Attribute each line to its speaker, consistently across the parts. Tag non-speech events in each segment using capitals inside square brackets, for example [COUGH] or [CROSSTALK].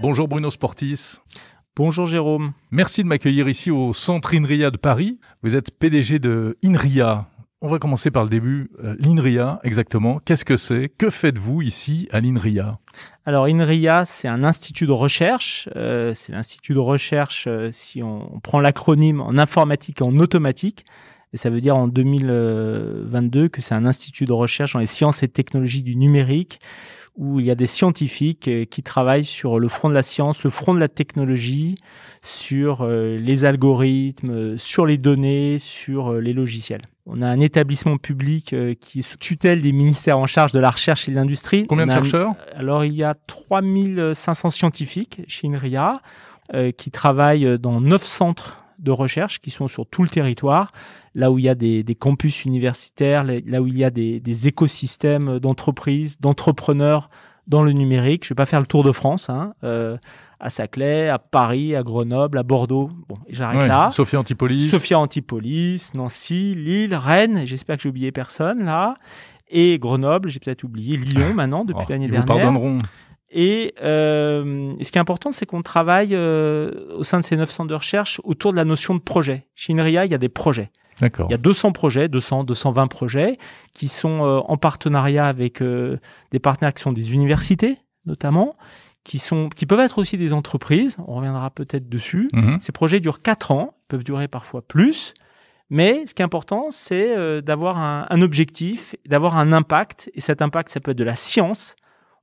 Speaker 1: Bonjour Bruno Sportis. Bonjour Jérôme. Merci de m'accueillir ici au centre INRIA de Paris. Vous êtes PDG de INRIA. On va commencer par le début. Euh, L'INRIA, exactement. Qu'est-ce que c'est Que faites-vous ici à l'INRIA alors
Speaker 2: INRIA, c'est un institut de recherche. Euh, c'est l'institut de recherche, euh, si on, prend l'acronyme, en informatique et en automatique. Et ça veut dire en 2022 que c'est un institut de recherche dans les sciences et technologies du numérique où il y a des scientifiques euh, qui travaillent sur le front de la science, le front de la technologie, sur euh, les algorithmes, euh, sur les données, sur les logiciels. On a un établissement public qui est sous tutelle des ministères en charge de la recherche et de l'industrie. Combien de chercheurs Alors il y a 3500 scientifiques chez INRIA qui travaillent dans neuf centres de recherche qui sont sur tout le territoire, là où il y a des, campus universitaires, là où il y a des, écosystèmes d'entreprises, d'entrepreneurs dans le numérique. Je vais pas faire le tour de France, hein, euh, à Saclay, à Paris, à Grenoble, à Bordeaux. Bon, j'arrête là. Sophia Antipolis. Sophia Antipolis, Nancy, Lille, Rennes. J'espère que j'ai oublié personne là. Et Grenoble, j'ai peut-être oublié Lyon ah. maintenant depuis oh, l'année dernière. Et euh, ce qui est important, c'est qu'on travaille euh, au sein de ces 900 de recherche autour de la notion de projet. Chez INRIA, il y a des projets. D'accord. Il y a 200 projets, 200, 220 projets qui sont euh, en partenariat avec euh, des partenaires qui sont des universités, notamment, qui sont, qui peuvent être aussi des entreprises. On reviendra peut-être dessus. Mm-hmm. Ces projets durent 4 ans, peuvent durer parfois plus. Mais ce qui est important, c'est d'avoir un, un objectif, d'avoir un impact. Et cet impact, ça peut être de la science,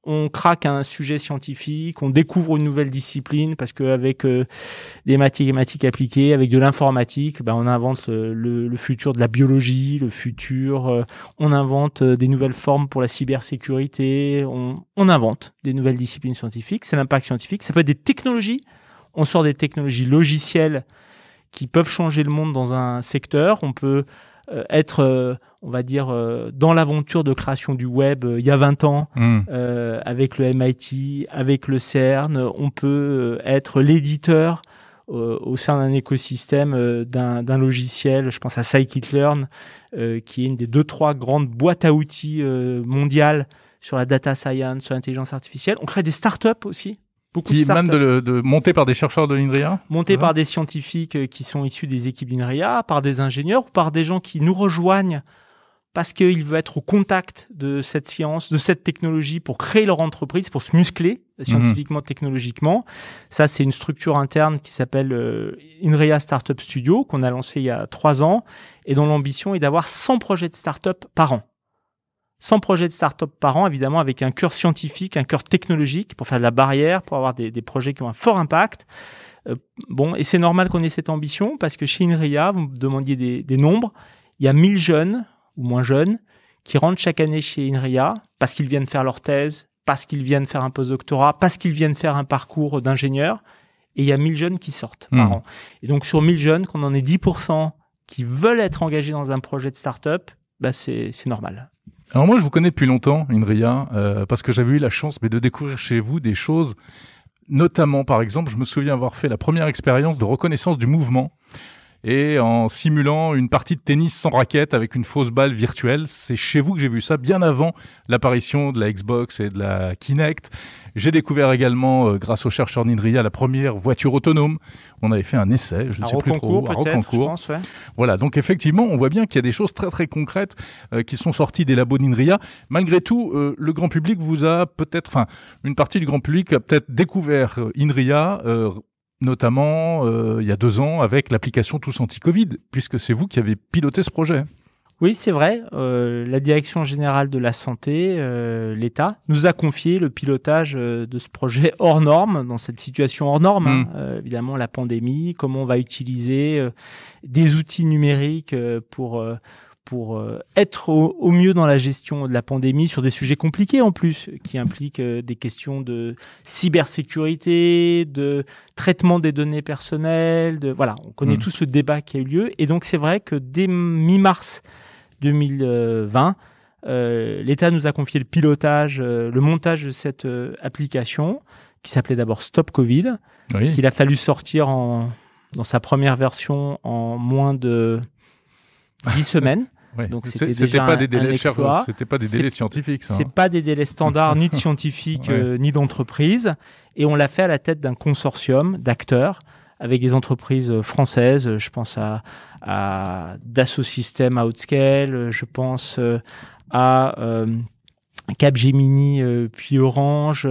Speaker 2: on craque un sujet scientifique, on découvre une nouvelle discipline parce qu'avec avec euh, des mathématiques appliquées, avec de l'informatique, ben, on invente euh, le, futur de la biologie, le futur, euh, on invente des nouvelles formes pour la cybersécurité, on, on invente des nouvelles disciplines scientifiques, c'est l'impact scientifique, ça peut être des technologies, on sort des technologies logicielles qui peuvent changer le monde dans un secteur, on peut euh, être, euh, on va dire, euh, dans l'aventure de création du web il y a 20 ans, hmm. avec le MIT, avec le CERN, on peut être l'éditeur au sein d'un écosystème d'un logiciel, je pense à Scikit-Learn, qui est une des deux trois grandes boîtes à outils mondiales sur la data science, sur l'intelligence artificielle. On crée des startups aussi qui même
Speaker 1: de, de monté par des chercheurs de l'INRIA Monté hein. par
Speaker 2: des scientifiques euh, qui sont issus des équipes d'INRIA, par des ingénieurs ou par des gens qui nous rejoignent parce qu'ils veulent être au contact de cette science, de cette technologie pour créer leur entreprise, pour se muscler mhm. scientifiquement, technologiquement. Ça, c'est une structure interne qui s'appelle euh, INRIA Startup Studio qu'on a lancé il y a trois ans et dont l'ambition est d'avoir 100 projets de startup par an. 100 projets de start-up par an, évidemment, avec un cœur scientifique, un cœur technologique pour faire de la barrière, pour avoir des, projets qui ont un fort impact. Euh, bon, et c'est normal qu'on ait cette ambition parce que chez INRIA, vous me demandiez des, nombres, il y a 1000 jeunes ou moins jeunes qui rentrent chaque année chez INRIA parce qu'ils viennent faire leur thèse, parce qu'ils viennent faire un post-doctorat, parce qu'ils viennent faire un parcours d'ingénieur. Et il y a 1000 jeunes qui sortent par hmm. an. Et donc, sur 1000 jeunes, qu'on en ait 10% qui veulent être engagés dans un projet de start-up, bah c'est normal.
Speaker 1: Alors moi, je vous connais depuis longtemps, Indria, euh, parce que j'avais eu la chance mais de découvrir chez vous des choses. Notamment, par exemple, je me souviens avoir fait la première expérience de reconnaissance du mouvement et en simulant une partie de tennis sans raquette avec une fausse balle virtuelle. C'est chez vous que j'ai vu ça bien avant l'apparition de la Xbox et de la Kinect. J'ai découvert également, euh, grâce aux chercheurs Nindria, la première voiture autonome. On avait fait un essai, je ne sais plus trop, à Je Pense, ouais. Voilà, donc effectivement, on voit bien qu'il y a des choses très très concrètes euh, qui sont sorties des labos Inria. Malgré tout, euh, le grand public vous a peut-être, enfin, une partie du grand public a peut-être découvert Inria notamment euh, il y a deux ans avec l'application Tous Anti-Covid, puisque c'est vous qui avez piloté ce projet. Oui, c'est vrai. Euh,
Speaker 2: la Direction générale de la santé, euh, l'État, nous a confié le pilotage de ce projet [LAUGHS] hors norme, dans cette situation hors norme, hein. mmh. évidemment la pandémie, comment on va utiliser des outils numériques pour pour euh, être au, mieux dans la gestion de la pandémie sur des sujets compliqués en plus, qui impliquent euh, des questions de cybersécurité, de traitement des données personnelles, de voilà, on connaît tout mmh. tous le débat qui a eu lieu. Et donc c'est vrai que dès mi-mars 2020, euh, l'État nous a confié le pilotage, le montage de cette application qui s'appelait d'abord Stop Covid, qu'il a fallu sortir en, dans sa première version en moins de 10 [LAUGHS] semaines. Donc c'était pas des délais c'était pas des délais scientifiques. Hein. C'est pas des délais standards ni de [LAUGHS] scientifiques euh, ni d'entreprises. Et on l'a fait à la tête d'un consortium d'acteurs avec des entreprises euh, françaises. Euh, je pense à, à Dassault Systèmes à Outscale. Je pense à euh, Capgemini puis Orange.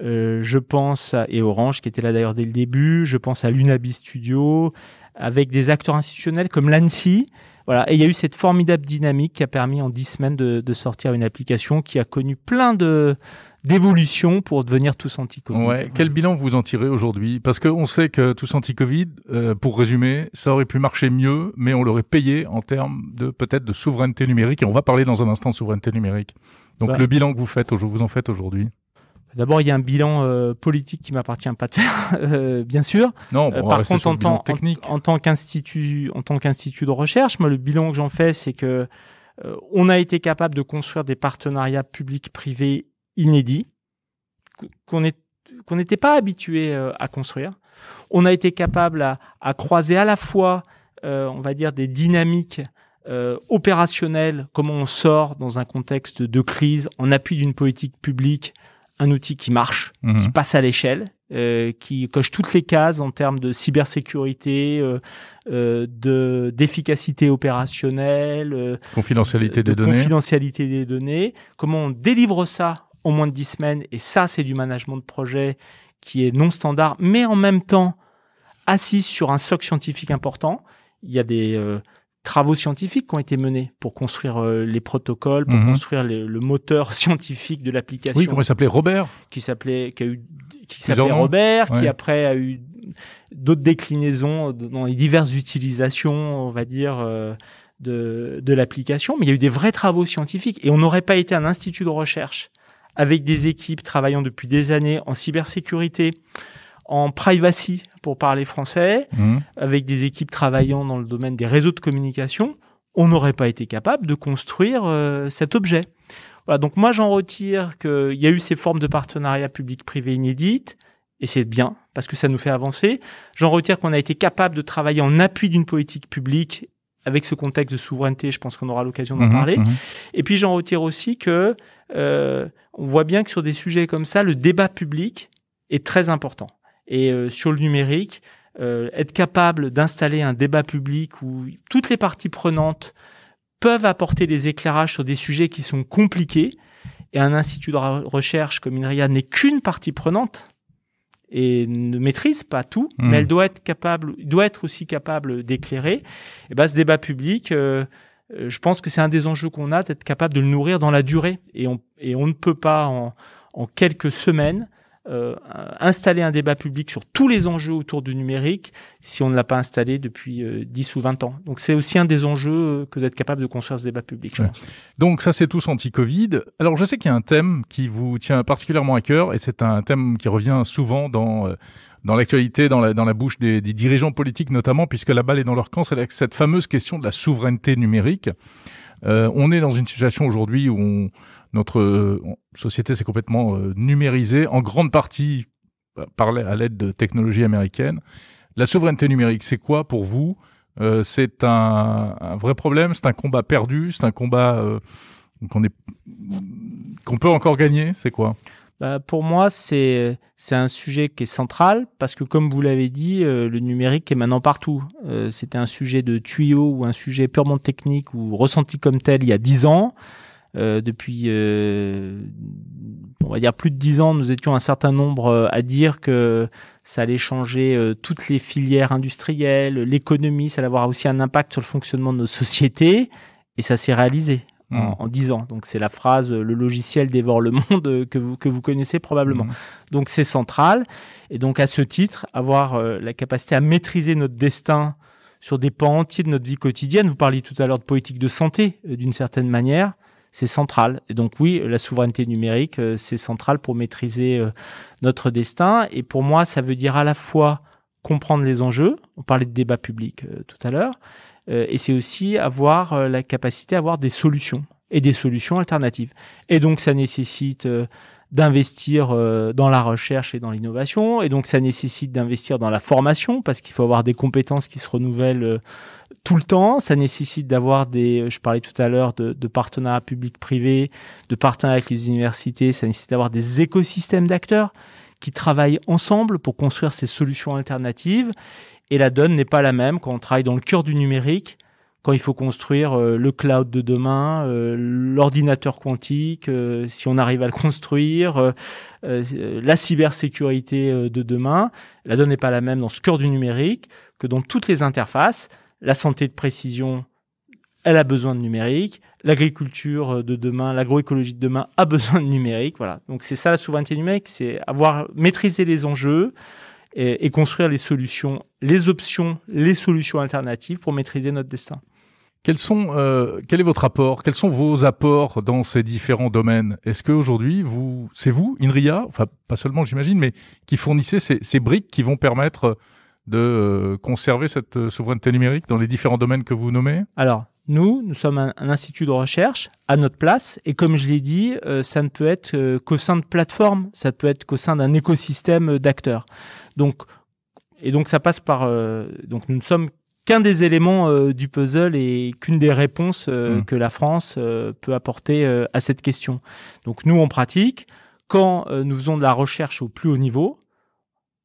Speaker 2: je pense à, et Orange qui était là d'ailleurs dès le début. Je pense à l'Unabi Studio avec des acteurs institutionnels comme l'ANSI voilà. Et il y a eu cette formidable dynamique qui a permis en dix semaines de, de sortir une application qui a connu plein de d'évolution pour devenir tous anti-Covid. Ouais.
Speaker 1: Quel bilan vous en tirez aujourd'hui Parce qu'on sait que tous anti-Covid, euh, pour résumer, ça aurait pu marcher mieux, mais on l'aurait payé en termes de peut-être de souveraineté numérique. Et on va parler dans un instant de souveraineté numérique. Donc le bilan que vous faites, vous en faites aujourd'hui D'abord, il y a un bilan
Speaker 2: euh, politique qui m'appartient pas de faire, [LAUGHS] euh, bien sûr. Non, euh, par contre, en tant, En, tant qu'institut, en tant qu'institut de recherche, moi, le bilan que j'en fais, c'est que on a été capable de construire des partenariats publics-privés inédits qu'on n'était pas habitué à construire. On a été capable à, croiser à la fois, on va dire, des dynamiques opérationnelles, comment on sort dans un contexte de crise en appui d'une politique publique un outil qui marche, mhm. qui passe à l'échelle, euh, qui coche toutes les cases en termes de cybersécurité, euh, euh, de d'efficacité opérationnelle, confidentialité des de données, confidentialité des données. Comment on délivre ça en moins de 10 semaines Et ça, c'est du management de projet qui est non standard, mais en même temps assis sur un socle scientifique important. Il y a des travaux scientifiques qui ont été menés pour construire euh, les protocoles, pour mhm. construire le moteur [LAUGHS] scientifique de l'application. Oui, comment il s'appelait Robert Qui s'appelait, qui a eu, qui s'appelait Robert, qui après a eu d'autres déclinaisons dans les diverses utilisations, on va dire. Euh, de, de l'application, mais il y a eu des vrais travaux scientifiques et on n'aurait pas été un institut de recherche avec des équipes travaillant depuis des années en cybersécurité, en privacy pour parler français, hmm. avec des équipes travaillant dans le domaine des réseaux de communication, on n'aurait pas été capable de construire euh, cet objet. Voilà, donc moi j'en retire qu'il y a eu ces formes de partenariat public-privé inédites, et c'est bien, parce que ça nous fait avancer. J'en retire qu'on a été capable de travailler en appui d'une politique publique avec ce contexte de souveraineté, je pense qu'on aura l'occasion d'en mhm, parler. Mhm. Et puis j'en retire aussi que euh, on voit bien que sur des sujets comme ça, le débat public est très important et euh, sur le numérique, euh, être capable d'installer un débat public où toutes les parties prenantes peuvent apporter des éclairages sur des sujets qui sont compliqués. Et un institut de recherche comme INRIA n'est qu'une partie prenante et ne maîtrise pas tout, mmh. mais elle doit être capable, doit être aussi capable d'éclairer. Et ben, ce débat public, euh, je pense que c'est un des enjeux qu'on a d'être capable de le nourrir dans la durée. Et on, et on ne peut pas en, en quelques semaines euh, installer un débat public sur tous les enjeux autour du numérique si on ne l'a pas installé depuis 10 euh, ou 20 ans. Donc c'est aussi un des enjeux euh, que d'être capable de construire ce débat public.
Speaker 1: Donc ça c'est tous anti-Covid. Alors je sais qu'il y a un thème qui vous tient particulièrement à cœur et c'est un thème qui revient souvent dans dans l'actualité, dans la, dans la bouche des, dirigeants politiques notamment, puisque la balle est dans leur camp, c'est cette fameuse question de la souveraineté numérique. on est dans une situation aujourd'hui où on, notre euh, société s'est complètement euh, numérisée, en grande partie euh, par, à l'aide de technologies américaines. La souveraineté numérique, c'est quoi pour vous C'est un, vrai problème, c'est un combat perdu, c'est un combat qu'on est qu'on peut encore gagner. C'est quoi bah, pour moi, c'est
Speaker 2: c'est un sujet qui est central parce que comme vous l'avez dit, le numérique est maintenant partout. C'était un sujet de tuyau ou un sujet purement technique ou ressenti comme tel il y a dix ans. Euh, depuis, euh, on va dire, plus de dix ans, nous étions un certain nombre euh, à dire que ça allait changer toutes les filières industrielles, l'économie, ça allait avoir aussi un impact sur le fonctionnement de nos sociétés, et ça s'est réalisé. en, hmm. dix ans. Donc c'est la phrase le logiciel dévore le [LAUGHS] monde que vous, que vous connaissez probablement. Hmm. Donc c'est central. Et donc à ce titre, avoir la capacité à maîtriser notre destin sur des pans entiers de notre vie quotidienne. Vous parliez tout à l'heure de politique de santé d'une certaine manière c'est central. Et donc oui, la souveraineté numérique, euh, c'est central pour maîtriser euh, notre destin. Et pour moi, ça veut dire à la fois comprendre les enjeux, on parlait de débat public euh, tout à l'heure, et c'est aussi avoir la capacité à avoir des solutions et des solutions alternatives. Et donc ça nécessite d'investir euh, dans la recherche et dans l'innovation. Et donc, ça nécessite d'investir dans la formation parce qu'il faut avoir des compétences qui se renouvellent euh, tout le temps. Ça nécessite d'avoir des, euh, je parlais tout à l'heure de, de partenariats publics-privés, de partenariats avec les universités. Ça nécessite d'avoir des écosystèmes d'acteurs qui travaillent ensemble pour construire ces solutions alternatives. Et la donne n'est pas la même quand on travaille dans le cœur du numérique quand il faut construire euh, le cloud de demain, euh, l'ordinateur quantique, euh, si on arrive à le construire, la cybersécurité de demain, la donne n'est pas la même dans ce cœur du numérique que dans toutes les interfaces. La santé de précision, elle a besoin de numérique. L'agriculture de demain, l'agroécologie de demain a [LAUGHS] besoin de numérique. Voilà. Donc c'est ça la souveraineté numérique, c'est avoir maîtrisé les enjeux et construire les solutions, les options, les solutions alternatives pour maîtriser notre destin.
Speaker 1: Quels sont, euh, quel est votre apport Quels sont vos apports dans ces différents domaines Est-ce qu'aujourd'hui, vous, c'est vous, Inria, enfin pas seulement j'imagine, mais qui fournissez ces, briques qui vont permettre de euh, conserver cette euh, souveraineté numérique dans les différents domaines que vous nommez Alors,
Speaker 2: nous, nous sommes un, institut de recherche à notre place, et comme je l'ai dit, euh, ça ne peut être qu'au sein de plateformes, ça peut être qu'au sein d'un écosystème d'acteurs. Donc, et donc ça passe par. donc nous ne sommes qu'un des éléments euh, du puzzle et qu'une des réponses euh, hmm. que la France euh, peut apporter à cette question. Donc nous, en pratique quand nous faisons de la recherche au plus haut niveau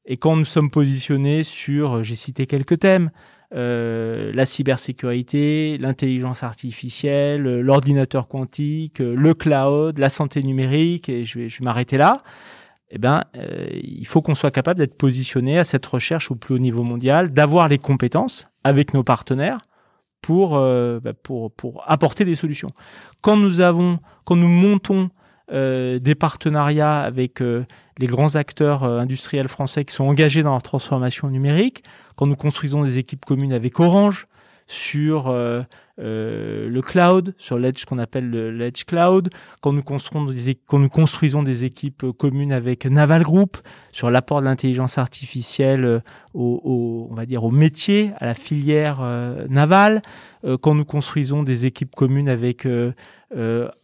Speaker 2: et quand nous sommes positionnés sur, j'ai cité quelques thèmes, la cybersécurité, l'intelligence artificielle, l'ordinateur quantique, le cloud, la santé numérique, et je vais, je m'arrêter là. Eh ben, il faut qu'on soit capable d'être positionné à cette recherche au plus haut niveau mondial, d'avoir les compétences avec nos partenaires pour, euh, bah, pour, pour apporter des solutions. Quand nous avons, quand nous montons euh, des partenariats avec euh, les grands acteurs industriels français qui sont engagés dans la transformation numérique, quand nous construisons des équipes communes avec Orange, sur euh, euh, le cloud, sur l'edge qu'on appelle l'edge cloud, quand nous, construisons des, nous construisons des équipes euh, communes avec Naval Group, sur l'apport de l'intelligence artificielle au, on va dire au métier, à la filière navale, quand nous construisons des équipes communes avec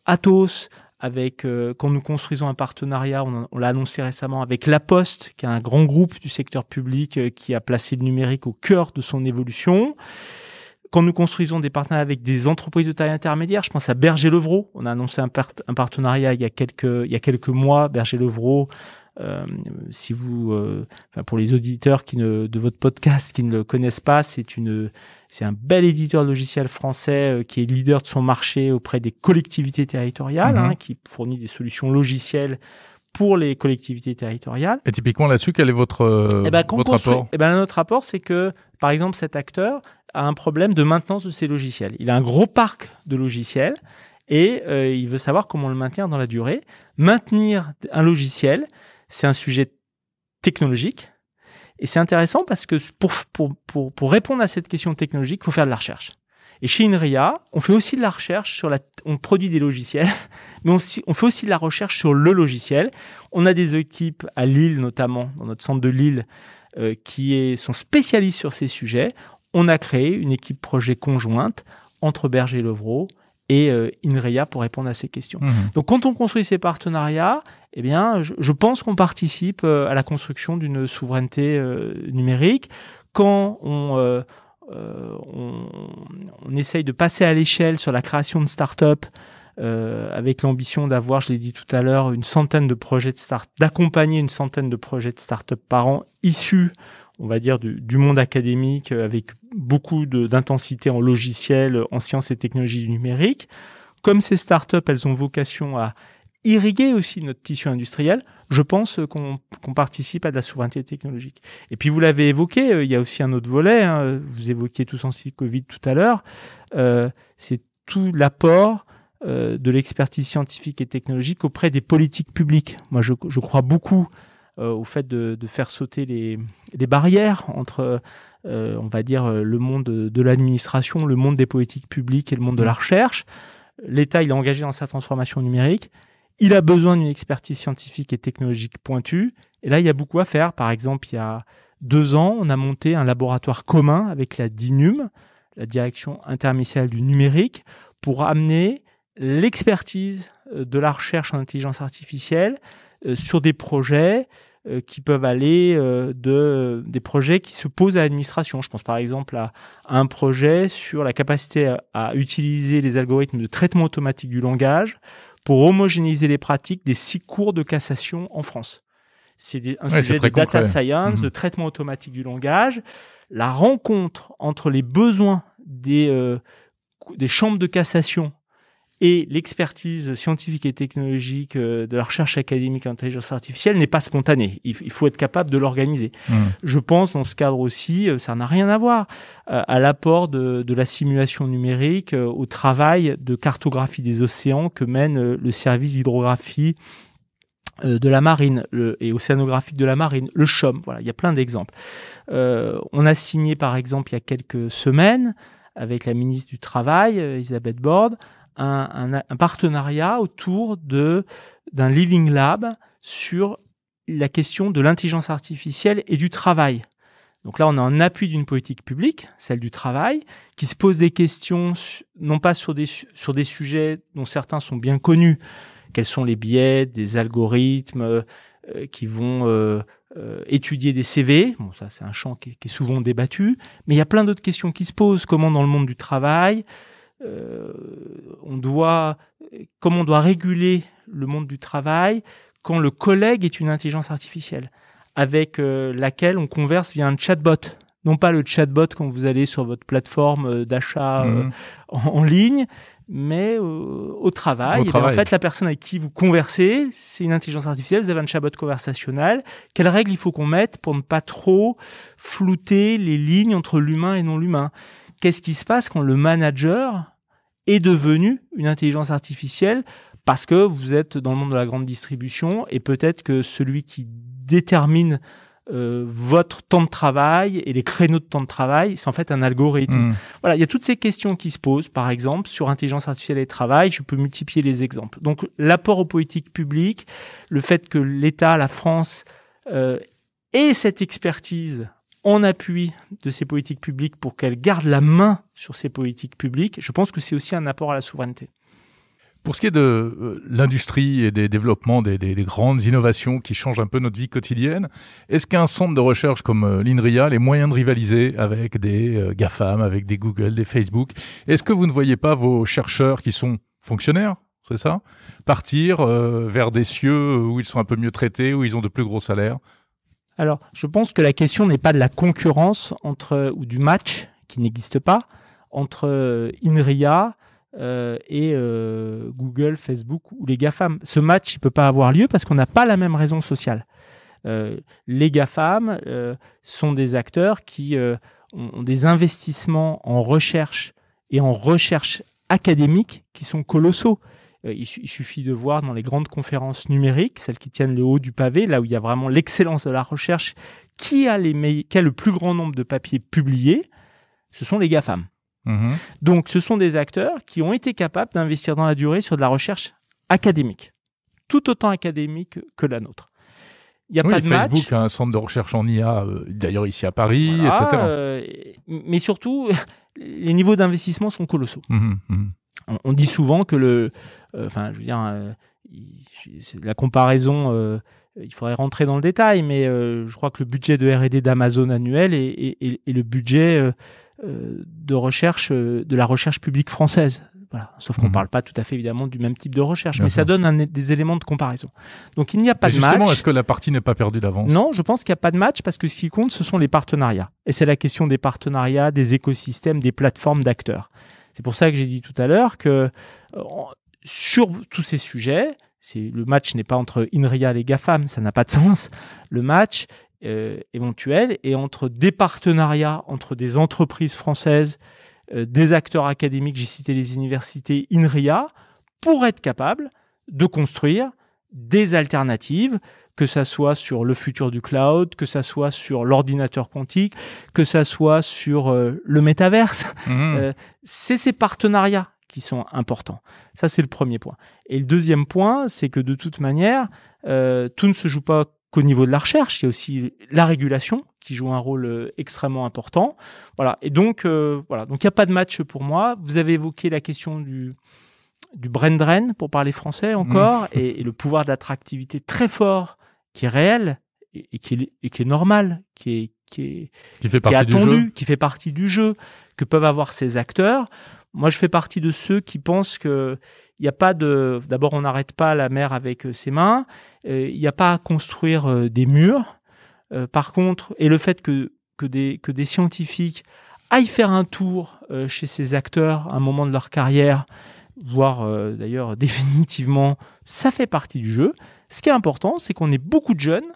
Speaker 2: Atos, avec quand nous construisons un partenariat, on, l'a annoncé récemment avec La Poste, qui est un grand groupe du secteur public qui a placé le numérique au cœur de son évolution quand nous construisons des partenariats avec des entreprises de taille intermédiaire, je pense à Berger Levrault. On a annoncé un, partenariat il y a quelques il y a quelques mois, Berger Levrault. Euh, si vous, euh, pour les auditeurs qui ne, de votre podcast qui ne le connaissent pas, c'est une, c'est un bel éditeur logiciel français euh, qui est leader de son marché auprès des collectivités territoriales, mhm. hein, qui fournit des solutions logicielles pour les collectivités territoriales.
Speaker 1: Et typiquement là-dessus, quel est votre, eh ben, votre rapport
Speaker 2: eh ben, Notre rapport, c'est que, par exemple, cet acteur a un problème de maintenance de ses logiciels. Il a un gros parc de logiciels et euh, il veut savoir comment le maintenir dans la durée. Maintenir un logiciel, c'est un sujet technologique. Et c'est intéressant parce que pour, pour, pour, pour, répondre à cette question technologique, il faut faire de la recherche. Et chez INRIA, on fait aussi de la recherche sur la, on produit des logiciels, [LAUGHS] mais on, on fait aussi de la recherche sur le logiciel. On a des équipes à Lille, notamment, dans notre centre de Lille, euh, qui est, sont spécialistes sur ces sujets on a créé une équipe projet conjointe entre Berger Levrault et euh, INREA pour répondre à ces questions. Mhm. Donc quand on construit ces partenariats, eh bien, je, pense qu'on participe euh, à la construction d'une souveraineté euh, numérique. Quand on, on, essaye de passer à l'échelle sur la création de start-up, avec l'ambition d'avoir, je l'ai dit tout à l'heure, une centaine de projets de start, d'accompagner une centaine de projets de start-up par an issus on va dire, du, monde académique euh, avec beaucoup d'intensité en logiciel, en sciences et technologies numériques. Comme ces startups, elles ont vocation à irriguer aussi notre tissu industriel, je pense qu'on participe à de la souveraineté technologique. Et puis vous l'avez évoqué, euh, il y a aussi un autre volet, hein, vous évoquiez tout sensi Covid tout à l'heure, euh, c'est tout l'apport de l'expertise scientifique et technologique auprès des politiques publiques. Moi je, je crois beaucoup euh, au fait de, faire sauter les, les barrières entre, euh, on va dire, euh, le monde de l'administration, le monde des politiques publiques et le monde de mmh. la recherche. L'État, il est engagé dans sa transformation numérique. Il a besoin d'une expertise scientifique et technologique pointue. Et là, il y a beaucoup à faire. Par exemple, il y a deux ans, on a monté un laboratoire commun avec la DINUM, la Direction interministérielle du numérique, pour amener l'expertise de la recherche en intelligence artificielle euh, sur des projets euh, qui peuvent aller euh, de des projets qui se posent à l'administration. Je pense par exemple à, un projet sur la capacité à, utiliser les algorithmes de traitement automatique du langage pour homogénéiser les pratiques des six cours de cassation en France. C'est un sujet de data science, mhm. de traitement automatique du langage, la rencontre entre les besoins des des chambres de cassation et l'expertise scientifique et technologique euh, de la recherche académique en intelligence artificielle n'est pas spontanée. Il faut être capable de l'organiser. Hmm. Je pense, dans ce cadre aussi, euh, ça n'a rien à voir euh, à l'apport de, la simulation numérique, au travail de cartographie des océans que mène le service d'hydrographie de la marine et océanographique de la marine, le CHOM. Voilà, il y a plein d'exemples. on a signé, par exemple, il y a quelques semaines, avec la ministre du Travail, Elisabeth Borde, un, un, partenariat autour de d'un living lab sur la question de l'intelligence artificielle et du travail. Donc là, on a un appui d'une politique publique, celle du travail, qui se pose des questions, non pas sur des, sur des sujets dont certains sont bien connus, quels sont les biais des algorithmes euh, qui vont euh, euh étudier des CV, bon ça c'est un champ qui est, souvent débattu, mais il y a plein d'autres questions qui se posent, comment dans le monde du travail, euh, on doit, comment on doit réguler le monde du travail quand le collègue est une intelligence artificielle avec euh, laquelle on converse via un chatbot non pas le chatbot quand vous allez sur votre plateforme euh, d'achat mhm. en, ligne, mais au travail. en fait, la personne avec qui vous conversez, c'est une intelligence artificielle, vous avez un chatbot conversationnel. Quelles règles il faut qu'on mette pour ne pas trop flouter les lignes entre l'humain et non l'humain Qu'est-ce qui se passe quand le manager est devenue une intelligence artificielle parce que vous êtes dans le monde de la grande distribution et peut-être que celui qui détermine euh, votre temps de travail et les créneaux de temps de travail, c'est en fait un algorithme. Hmm. Voilà, il y a toutes ces questions qui se posent, par exemple, sur intelligence artificielle et travail, je peux multiplier les exemples. Donc l'apport aux politiques publiques, le fait que l'État, la France, euh, ait cette expertise en appui de ces politiques publiques pour qu'elles gardent la main sur ces politiques publiques, je pense que c'est aussi un apport à la souveraineté.
Speaker 1: Pour ce qui est de euh, l'industrie et des développements des, grandes innovations qui changent un peu notre vie quotidienne, est-ce qu'un centre de recherche comme euh, l'INRIA les moyens de rivaliser avec des euh, GAFAM, avec des Google, des Facebook Est-ce que vous ne voyez pas vos chercheurs qui sont fonctionnaires c'est ça Partir vers des cieux où ils sont un peu mieux traités, où ils ont de plus gros salaires
Speaker 2: alors, je pense que la question n'est pas de la concurrence entre ou du match qui n'existe pas entre euh, Inria euh, et euh, Google, Facebook ou les GAFAM. Ce match, ne peut pas avoir lieu parce qu'on n'a pas la même raison sociale. les GAFAM sont des acteurs qui ont des investissements en recherche et en recherche académique qui sont colossaux. Euh, il, suffit de voir dans les grandes conférences numériques, celles qui tiennent le haut du pavé, là où il y a vraiment l'excellence de la recherche, qui a, les le plus grand nombre de papiers publiés, ce sont les GAFAM. Mm-hmm. Donc ce sont des acteurs qui ont été capables d'investir dans la durée sur de la recherche académique, tout autant académique que la nôtre. Il y a pas de Facebook
Speaker 1: a un centre de recherche en IA, euh, d'ailleurs ici à Paris, etc. Euh,
Speaker 2: mais surtout, [LAUGHS] les niveaux d'investissement sont colossaux.
Speaker 1: Mm-hmm, mm-hmm. on, dit souvent que le, Enfin,
Speaker 2: je veux dire, euh, la comparaison, euh, il faudrait rentrer dans le détail, mais euh, je crois que le budget de R&D d'Amazon annuel est, le budget de recherche de la recherche publique française. Sauf qu'on ne mhm. parle pas tout à fait évidemment du même type de recherche, mais ça donne des éléments de comparaison. Donc il n'y a pas de match. Justement, est-ce que la
Speaker 1: partie n'est pas perdue d'avance
Speaker 2: Non, je pense qu'il n'y a pas de match parce que ce qui compte, ce sont les partenariats. Et c'est la question des partenariats, des écosystèmes, des plateformes d'acteurs. C'est pour ça que j'ai dit tout à l'heure que sur tous ces sujets, le match n'est pas entre INRIA et GAFAM, ça n'a pas de sens. Le match euh, éventuel est entre des partenariats, entre des entreprises françaises, euh, des acteurs académiques, j'ai cité les universités, INRIA, pour être capable de construire des alternatives, que ça soit sur le futur du cloud, que ça soit sur l'ordinateur quantique, que ça soit sur euh, le métaverse. Mmh. c'est ces partenariats qui sont importants. Ça, c'est le premier point. Et le deuxième point, c'est que de toute manière, euh, tout ne se joue pas qu'au niveau de la recherche, il y a aussi la régulation qui joue un rôle euh, extrêmement important. Voilà. Et donc, euh, voilà. Donc, il n'y a pas de match pour moi. Vous avez évoqué la question du, du brain drain, pour parler français encore, mmh. et, le pouvoir d'attractivité très fort qui est réel et, qui, est, qui est normal, qui est, qui fait partie attendu, du jeu. qui fait partie du jeu que peuvent avoir ces acteurs. Moi, je fais partie de ceux qui pensent que il n'y a pas de. D'abord, on n'arrête pas la mer avec euh, ses mains. Il euh, n'y a pas à construire euh, des murs. par contre, et le fait que que des que des scientifiques aillent faire un tour chez ces acteurs à un moment de leur carrière, voire d'ailleurs [LAUGHS] définitivement, ça fait partie du jeu. Ce qui est important, c'est qu'on ait beaucoup de jeunes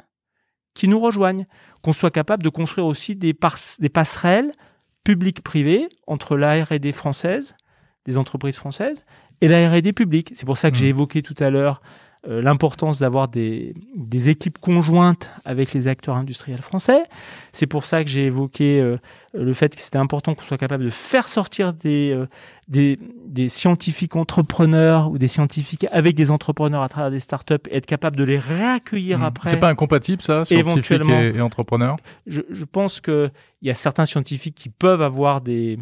Speaker 2: qui nous rejoignent, qu'on soit capable de construire aussi des, des passerelles public-privé entre la R&D française, des entreprises françaises, et la R&D publique. C'est pour ça que j'ai hmm. évoqué tout à l'heure euh, l'importance d'avoir des, des, équipes conjointes avec les acteurs industriels français. C'est pour ça que j'ai évoqué euh, le fait que c'était important qu'on soit capable de faire sortir des, euh, des, des, scientifiques entrepreneurs ou des scientifiques avec des entrepreneurs à travers des startups et être capable de les réaccueillir hmm. après. C'est pas incompatible ça, scientifiques et, entrepreneurs je, je pense qu'il y a certains scientifiques qui peuvent avoir des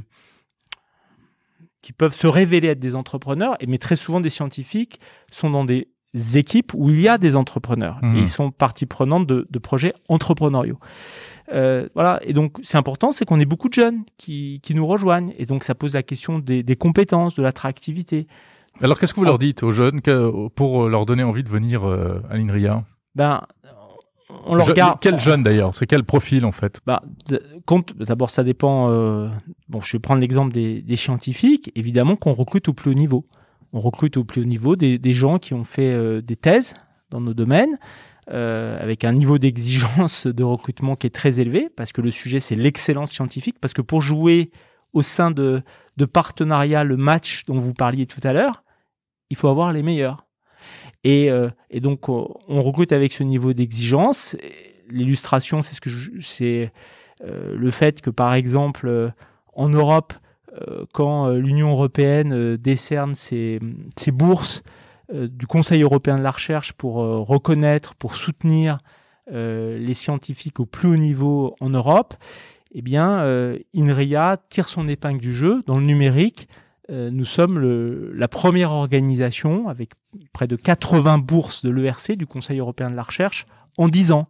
Speaker 2: qui peuvent se révéler être des entrepreneurs, mais très souvent des scientifiques sont dans des équipes où il y a des entrepreneurs mmh. ils sont partie prenante de, projets entrepreneuriaux. Euh, voilà, et donc c'est important, c'est qu'on ait beaucoup de jeunes qui, nous rejoignent, et donc ça pose la question des, compétences, de l'attractivité. Alors qu'est-ce que vous leur ah. dites
Speaker 1: aux jeunes que, pour euh, leur donner envie de venir euh, à l'INRIA
Speaker 2: Ben, on leur regarde.
Speaker 1: Quel jeune d'ailleurs C'est quel profil en fait bah, D'abord, ça dépend. bon, je vais
Speaker 2: prendre l'exemple des, des, scientifiques. Évidemment qu'on recrute au plus haut niveau on recrute au plus haut niveau des, gens qui ont fait euh, des thèses dans nos domaines, euh, avec un niveau d'exigence de recrutement qui est très élevé, parce que le sujet, c'est l'excellence scientifique, parce que pour jouer au sein de, de partenariats, le match dont vous parliez tout à l'heure, il faut avoir les meilleurs. Et, euh, et donc, on recrute avec ce niveau d'exigence. L'illustration, c'est ce que c'est le fait que, par exemple, en Europe, euh, quand euh, l'Union européenne euh, décerne ses, bourses du Conseil européen de la recherche pour reconnaître, pour soutenir les scientifiques au plus haut niveau en Europe, eh bien, INRIA tire son épingle du jeu dans le numérique. nous sommes la première organisation avec près de 80 bourses de l'ERC, du Conseil européen de la recherche, en 10 ans.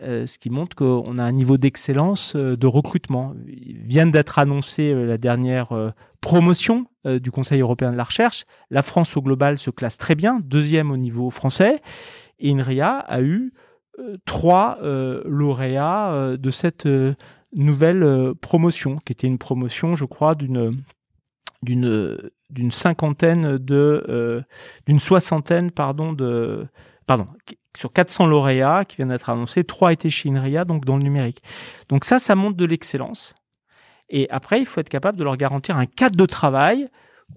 Speaker 2: Euh, ce qui montre qu'on a un niveau d'excellence euh, de recrutement. ils vient d'être annoncé euh, la dernière promotion du Conseil européen de la recherche. La France au global se classe très bien, deuxième au niveau français. Et INRIA a eu trois lauréats de cette nouvelle promotion, qui était une promotion, je crois, d'une d'une d'une cinquantaine de d'une soixantaine pardon de pardon sur 400 lauréats qui viennent d'être annoncés, trois étaient chez INRIA, donc dans le numérique. Donc ça, ça montre de l'excellence. Et après, il faut être capable de leur garantir un cadre de travail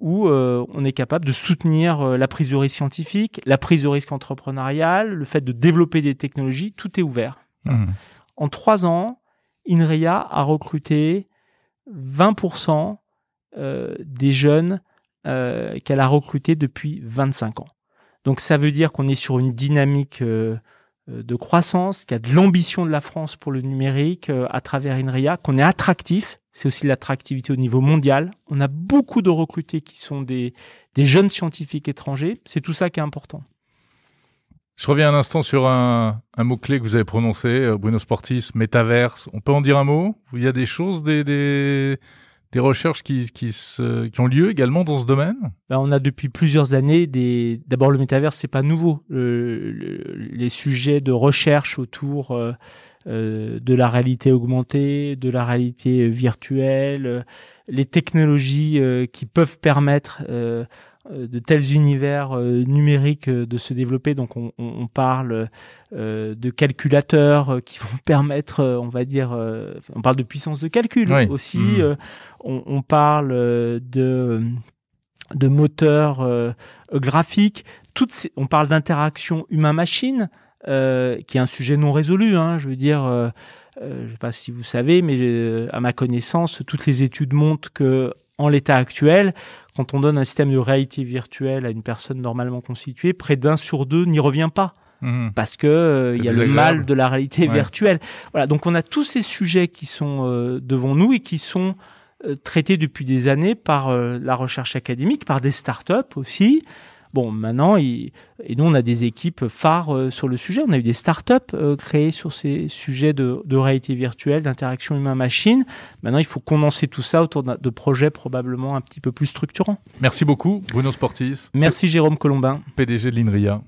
Speaker 2: où euh, on est capable de soutenir euh, la prise de risque scientifique, la prise de risque entrepreneuriale, le fait de développer des technologies, tout est ouvert. Mmh. En trois ans, INRIA a recruté 20% euh, des jeunes qu'elle a recrutés depuis 25 ans. Donc ça veut dire qu'on est sur une dynamique euh, euh, de croissance, qu'il y a de l'ambition de la France pour le numérique euh, à travers INRIA, qu'on est attractif. C'est aussi l'attractivité au niveau mondial. On a beaucoup de recrutés qui sont des, des jeunes scientifiques étrangers. C'est tout ça qui est important.
Speaker 1: Je reviens un instant sur un, un mot-clé que vous avez prononcé, Bruno Sportis, métaverse. On peut en dire un mot Il y a des choses, des, des, des recherches qui, qui ont lieu également dans ce domaine bah, On a depuis plusieurs années des.
Speaker 2: D'abord, le métavers, c'est pas nouveau. les sujets de recherche autour euh, euh, de la réalité augmentée, de la réalité virtuelle, les technologies euh, qui peuvent permettre euh, de tels univers euh, numériques euh, de se développer. Donc on, parle de calculateurs qui [LAUGHS] vont permettre, on va dire, on parle de puissance de calcul aussi. Mmh. On, parle de de moteurs graphiques. Toutes on parle d'interaction humain-machine, qui est un sujet non résolu. Hein, je veux dire. je ne sais pas si vous savez, mais à ma connaissance, toutes les études montrent que en l'état actuel, quand on donne un système de réalité virtuelle à une personne normalement constituée, près d'un sur deux n'y revient pas. Mhm. Parce que euh, il y a le mal de la réalité virtuelle. Voilà, donc on a tous ces sujets qui sont euh, devant nous et qui sont euh, traités depuis des années par la recherche académique, par des startups aussi, Bon, maintenant, et nous, on a des équipes phares euh, sur le sujet. On a eu des startups euh, créées sur ces sujets de, réalité virtuelle, d'interaction humain-machine. Maintenant, il faut condenser tout ça autour de, de projets probablement un petit peu plus structurants.
Speaker 1: Merci beaucoup, Bruno Sportis. Merci,
Speaker 2: Jérôme Colombin.
Speaker 1: PDG de l'INRIA.